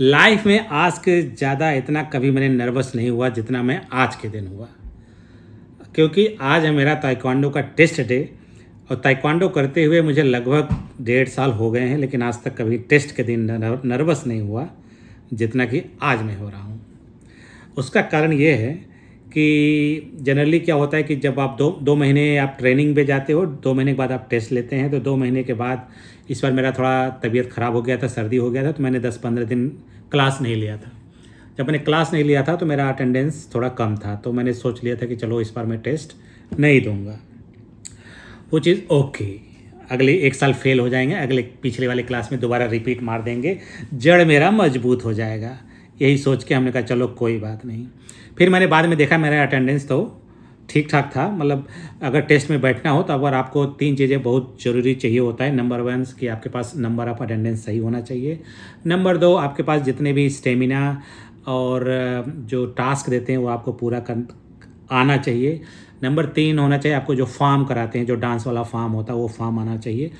life में आज के ज़्यादा इतना कभी मैंने नर्वस नहीं हुआ जितना मैं आज के दिन हुआ क्योंकि आज है मेरा ताइक्वांडो का टेस्ट डे और ताइक्वांडो करते हुए मुझे लगभग डेढ़ साल हो गए हैं लेकिन आज तक कभी टेस्ट के दिन नर्वस नहीं हुआ जितना कि आज मैं हो रहा हूँ उसका कारण ये है क्योंकि जनरली क्या होता है कि जब आप दो दो महीने आप ट्रेनिंग पे जाते हो दो महीने के बाद आप टेस्ट लेते हैं तो दो महीने के बाद इस बार मेरा थोड़ा तबीयत ख़राब हो गया था सर्दी हो गया था तो मैंने दस पंद्रह दिन क्लास नहीं लिया था जब मैंने क्लास नहीं लिया था तो मेरा अटेंडेंस थोड़ा कम था तो मैंने सोच लिया था कि चलो इस बार मैं टेस्ट नहीं दूंगा वो चीज़ ओके अगले एक साल फेल हो जाएंगे अगले पिछले वाले क्लास में दोबारा रिपीट मार देंगे जड़ मेरा मजबूत हो जाएगा यही सोच के हमने कहा चलो कोई बात नहीं फिर मैंने बाद में देखा मेरा अटेंडेंस तो ठीक ठाक था मतलब अगर टेस्ट में बैठना हो तो अगर आपको तीन चीज़ें बहुत ज़रूरी चाहिए होता है नंबर वन कि आपके पास नंबर ऑफ अटेंडेंस सही होना चाहिए नंबर दो आपके पास जितने भी स्टेमिना और जो टास्क देते हैं वो आपको पूरा कर आना चाहिए नंबर तीन होना चाहिए आपको जो फॉर्म कराते हैं जो डांस वाला फॉर्म होता है वो फॉर्म आना चाहिए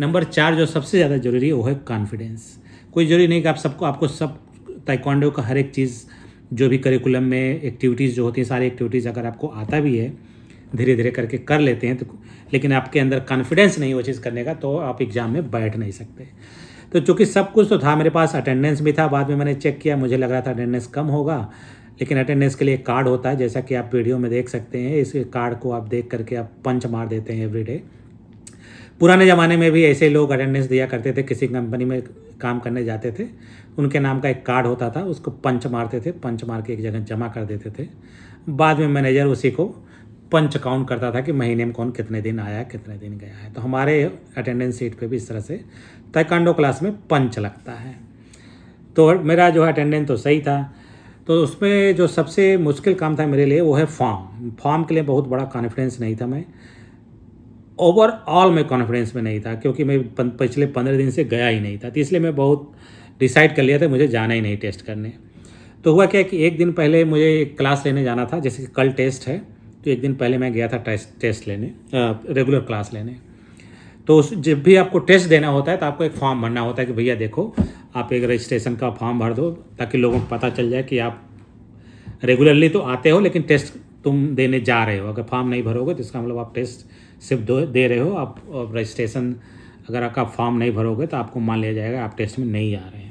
नंबर चार जो सबसे ज़्यादा ज़रूरी है वो है कॉन्फिडेंस कोई ज़रूरी नहीं कि आप सबको आपको सब ताइक्वांडो का हर एक चीज़ जो भी करिकुलम में एक्टिविटीज़ जो होती हैं सारी एक्टिविटीज़ अगर आपको आता भी है धीरे धीरे करके कर लेते हैं तो लेकिन आपके अंदर कॉन्फिडेंस नहीं वो चीज़ करने का तो आप एग्ज़ाम में बैठ नहीं सकते तो चूँकि सब कुछ तो था मेरे पास अटेंडेंस भी था बाद में मैंने चेक किया मुझे लग रहा था अटेंडेंस कम होगा लेकिन अटेंडेंस के लिए कार्ड होता है जैसा कि आप वीडियो में देख सकते हैं इस कार्ड को आप देख करके आप पंच मार देते हैं एवरीडे पुराने ज़माने में भी ऐसे लोग अटेंडेंस दिया करते थे किसी कंपनी में काम करने जाते थे उनके नाम का एक कार्ड होता था उसको पंच मारते थे पंच मार के एक जगह जमा कर देते थे बाद में मैनेजर उसी को पंच काउंट करता था कि महीने में कौन कितने दिन आया कितने दिन गया है तो हमारे अटेंडेंस सीट पे भी इस तरह से तैकांडो क्लास में पंच लगता है तो मेरा जो है अटेंडेंस तो सही था तो उसमें जो सबसे मुश्किल काम था मेरे लिए वो है फॉर्म फॉर्म के लिए बहुत बड़ा कॉन्फिडेंस नहीं था मैं ओवरऑल मैं कॉन्फिडेंस में नहीं था क्योंकि मैं पिछले पंद्रह दिन से गया ही नहीं था तो इसलिए मैं बहुत डिसाइड कर लिया था मुझे जाना ही नहीं टेस्ट करने तो हुआ क्या कि एक दिन पहले मुझे क्लास लेने जाना था जैसे कि कल टेस्ट है तो एक दिन पहले मैं गया था टेस्ट टेस्ट लेने रेगुलर क्लास लेने तो उस जब भी आपको टेस्ट देना होता है तो आपको एक फॉर्म भरना होता है कि भैया देखो आप एक रजिस्ट्रेशन का फॉर्म भर दो ताकि लोगों को पता चल जाए कि आप रेगुलरली तो आते हो लेकिन टेस्ट तुम देने जा रहे हो अगर फॉर्म नहीं भरोगे तो इसका मतलब आप टेस्ट सिर्फ दे रहे हो आप रजिस्ट्रेशन अगर आपका फॉर्म नहीं भरोगे तो आपको मान लिया जाएगा आप टेस्ट में नहीं आ रहे हैं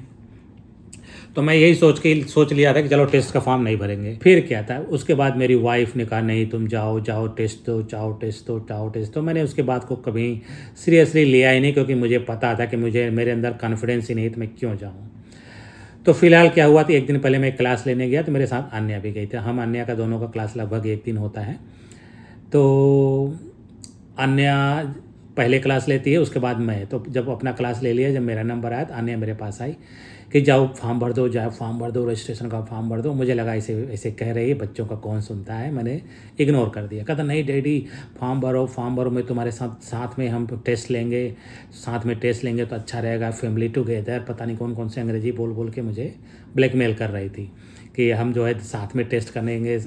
तो मैं यही सोच के सोच लिया था कि चलो टेस्ट का फॉर्म नहीं भरेंगे फिर क्या था उसके बाद मेरी वाइफ ने कहा नहीं तुम जाओ जाओ टेस्ट दो जाओ टेस्ट दो जाओ टेस्ट दो मैंने उसके बाद को कभी सीरियसली लिया ही नहीं क्योंकि मुझे पता था कि मुझे मेरे अंदर कॉन्फिडेंस ही नहीं तो मैं क्यों जाऊँ तो फिलहाल क्या हुआ था एक दिन पहले मैं क्लास लेने गया तो मेरे साथ अन्या भी गई थी हम अन्या का दोनों का क्लास लगभग एक दिन होता है तो अन्या पहले क्लास लेती है उसके बाद मैं तो जब अपना क्लास ले लिया जब मेरा नंबर आया तो आने मेरे पास आई कि जाओ फॉर्म भर दो जाओ फॉर्म भर दो रजिस्ट्रेशन का फॉर्म भर दो मुझे लगा ऐसे ऐसे कह रही है बच्चों का कौन सुनता है मैंने इग्नोर कर दिया कहता नहीं डैडी फॉर्म भरो फॉर्म भरो मैं तुम्हारे साथ साथ में हम टेस्ट लेंगे साथ में टेस्ट लेंगे तो अच्छा रहेगा फैमिली टुगेदर पता नहीं कौन कौन से अंग्रेजी बोल बोल के मुझे ब्लैकमेल कर रही थी कि हम जो है साथ में टेस्ट करेंगे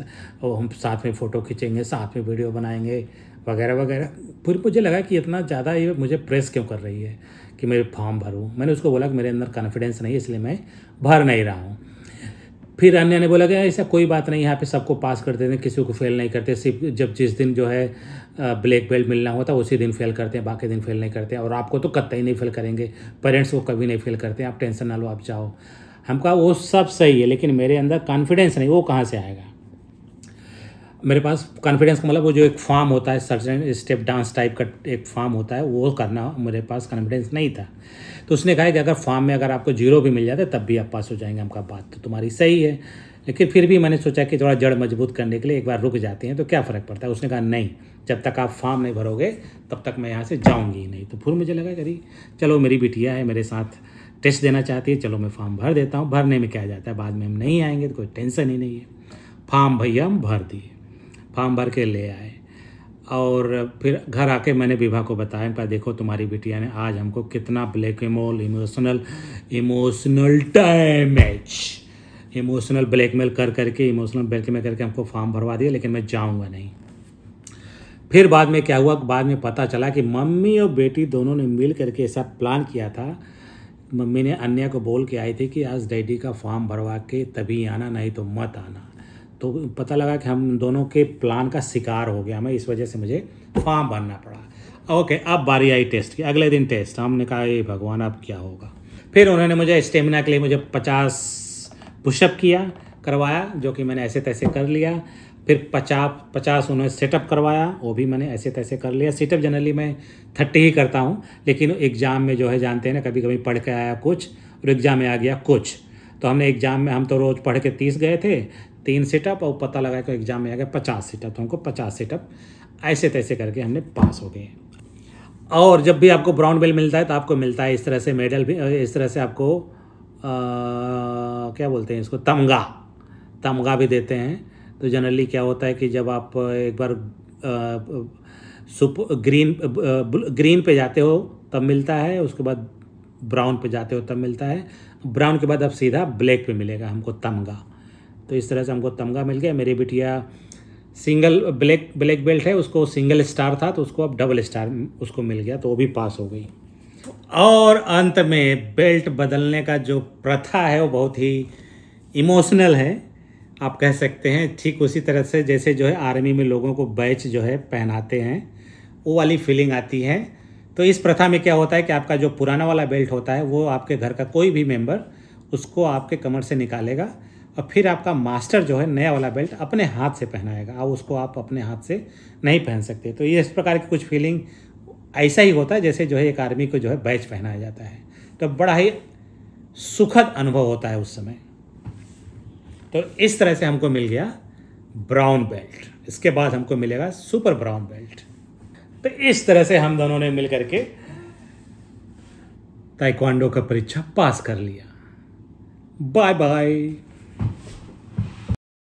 हम साथ में फ़ोटो खींचेंगे साथ में वीडियो बनाएंगे वगैरह वगैरह फिर मुझे लगा कि इतना ज़्यादा ये मुझे प्रेस क्यों कर रही है कि मेरे फॉर्म भरूँ मैंने उसको बोला कि मेरे अंदर कॉन्फिडेंस नहीं है इसलिए मैं भर नहीं रहा हूँ फिर अन्य ने बोला कि ऐसा कोई बात नहीं यहाँ पे सबको पास करते हैं किसी को फेल नहीं करते सिर्फ जब जिस दिन जो है ब्लैक बेल्ट मिलना होता है उसी दिन फेल करते हैं बाकी दिन फेल नहीं करते और आपको तो कतई नहीं फेल करेंगे पेरेंट्स को कभी नहीं फेल करते आप टेंशन ना लो आप जाओ हम कहा वो सब सही है लेकिन मेरे अंदर कॉन्फिडेंस नहीं वो कहाँ से आएगा मेरे पास कॉन्फिडेंस का मतलब वो जो एक फॉर्म होता है सर्जन स्टेप डांस टाइप का एक फॉर्म होता है वो करना मेरे पास कॉन्फिडेंस नहीं था तो उसने कहा कि अगर फॉर्म में अगर आपको जीरो भी मिल जाता है तब भी आप पास हो जाएंगे हमका बात तो तुम्हारी सही है लेकिन फिर भी मैंने सोचा कि थोड़ा जड़ मजबूत करने के लिए एक बार रुक जाते हैं तो क्या फ़र्क पड़ता है उसने कहा नहीं जब तक आप फॉर्म नहीं भरोगे तब तक मैं यहाँ से जाऊँगी नहीं तो फिर मुझे लगा करी चलो मेरी बिटिया है मेरे साथ टेस्ट देना चाहती है चलो मैं फॉर्म भर देता हूँ भरने में क्या जाता है बाद में हम नहीं आएंगे तो कोई टेंशन ही नहीं है फॉर्म भैया हम भर दिए फॉर्म भर के ले आए और फिर घर आके मैंने विभा को बताया पर देखो तुम्हारी बिटिया ने आज हमको कितना blackmail emotional emotional damage emotional blackmail कर करके इमोशनल ब्लैकमेल करके हमको फॉर्म भरवा दिया लेकिन मैं जाऊँगा नहीं फिर बाद में क्या हुआ बाद में पता चला कि मम्मी और बेटी दोनों ने मिल करके ऐसा प्लान किया था मम्मी ने अन्या को बोल के आई थी कि आज डैडी का फॉर्म भरवा के तभी आना नहीं तो मत आना तो पता लगा कि हम दोनों के प्लान का शिकार हो गया हमें इस वजह से मुझे फॉर्म भरना पड़ा ओके अब बारी आई टेस्ट की अगले दिन टेस्ट हमने कहा ये भगवान अब क्या होगा फिर उन्होंने मुझे स्टेमिना के लिए मुझे पचास पुशअप किया करवाया जो कि मैंने ऐसे तैसे कर लिया फिर पचास पचास उन्होंने सेटअप करवाया वो भी मैंने ऐसे तैसे कर लिया सेटअप जनरली मैं थर्टी ही करता हूँ लेकिन एग्ज़ाम में जो है जानते हैं ना कभी कभी पढ़ के आया कुछ और एग्ज़ाम में आ गया कुछ तो हमने एग्ज़ाम में हम तो रोज़ पढ़ के तीस गए थे तीन सेटअप और पता लगा कि एग्ज़ाम में आ गया पचास सेटअप तो हमको पचास सेटअप ऐसे तैसे करके हमने पास हो गए और जब भी आपको ब्राउन बेल मिलता है तो आपको मिलता है इस तरह से मेडल भी इस तरह से आपको आ, क्या बोलते हैं इसको तमगा तमगा भी देते हैं तो जनरली क्या होता है कि जब आप एक बार सुपर सुप ग्रीन ग्रीन पे जाते हो तब मिलता है उसके बाद ब्राउन पे जाते हो तब मिलता है ब्राउन के बाद अब सीधा ब्लैक पे मिलेगा हमको तमगा तो इस तरह से हमको तमगा मिल गया मेरी बिटिया सिंगल ब्लैक ब्लैक बेल्ट है उसको सिंगल स्टार था तो उसको अब डबल स्टार उसको मिल गया तो वो भी पास हो गई और अंत में बेल्ट बदलने का जो प्रथा है वो बहुत ही इमोशनल है आप कह सकते हैं ठीक उसी तरह से जैसे जो है आर्मी में लोगों को बैच जो है पहनाते हैं वो वाली फीलिंग आती है तो इस प्रथा में क्या होता है कि आपका जो पुराना वाला बेल्ट होता है वो आपके घर का कोई भी मेम्बर उसको आपके कमर से निकालेगा और फिर आपका मास्टर जो है नया वाला बेल्ट अपने हाथ से पहनाएगा अब उसको आप अपने हाथ से नहीं पहन सकते तो ये इस प्रकार की कुछ फीलिंग ऐसा ही होता है जैसे जो है एक आर्मी को जो है बैच पहनाया जाता है तो बड़ा ही सुखद अनुभव होता है उस समय तो इस तरह से हमको मिल गया ब्राउन बेल्ट इसके बाद हमको मिलेगा सुपर ब्राउन बेल्ट तो इस तरह से हम दोनों ने मिल करके ताइक्वांडो का परीक्षा पास कर लिया बाय बाय